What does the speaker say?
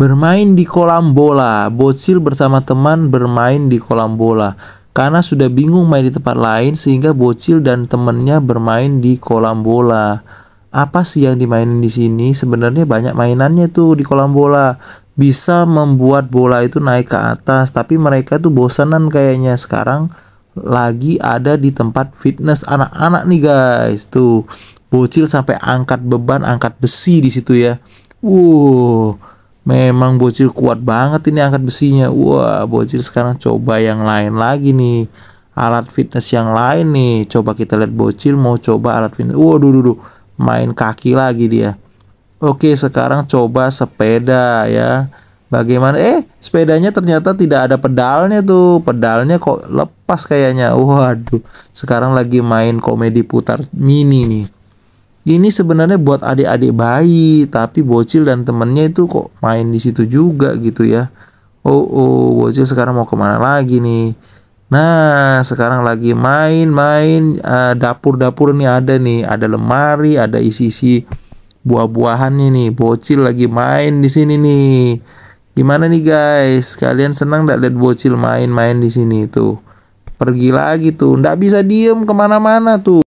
Bermain di kolam bola, bocil bersama teman bermain di kolam bola. Karena sudah bingung main di tempat lain sehingga bocil dan temannya bermain di kolam bola. Apa sih yang dimainin di sini? Sebenarnya banyak mainannya tuh di kolam bola. Bisa membuat bola itu naik ke atas, tapi mereka tuh bosanan kayaknya sekarang lagi ada di tempat fitness anak-anak nih guys. Tuh, bocil sampai angkat beban, angkat besi di situ ya. uh Wow Memang bocil kuat banget ini angkat besinya. Wah, bocil sekarang coba yang lain lagi nih. Alat fitness yang lain nih. Coba kita lihat bocil mau coba alat fitness. Waduh, duh, duh. main kaki lagi dia. Oke, sekarang coba sepeda ya. Bagaimana? Eh, sepedanya ternyata tidak ada pedalnya tuh. Pedalnya kok lepas kayaknya. Waduh, sekarang lagi main komedi putar mini nih ini sebenarnya buat adik-adik bayi tapi bocil dan temennya itu kok main di situ juga gitu ya oh oh bocil sekarang mau kemana lagi nih nah sekarang lagi main-main uh, eh, dapur-dapur nih ada nih ada lemari ada isi-isi buah buahan nih bocil lagi main di sini nih gimana nih guys kalian senang gak lihat bocil main-main di sini tuh pergi lagi tuh ndak bisa diem kemana-mana tuh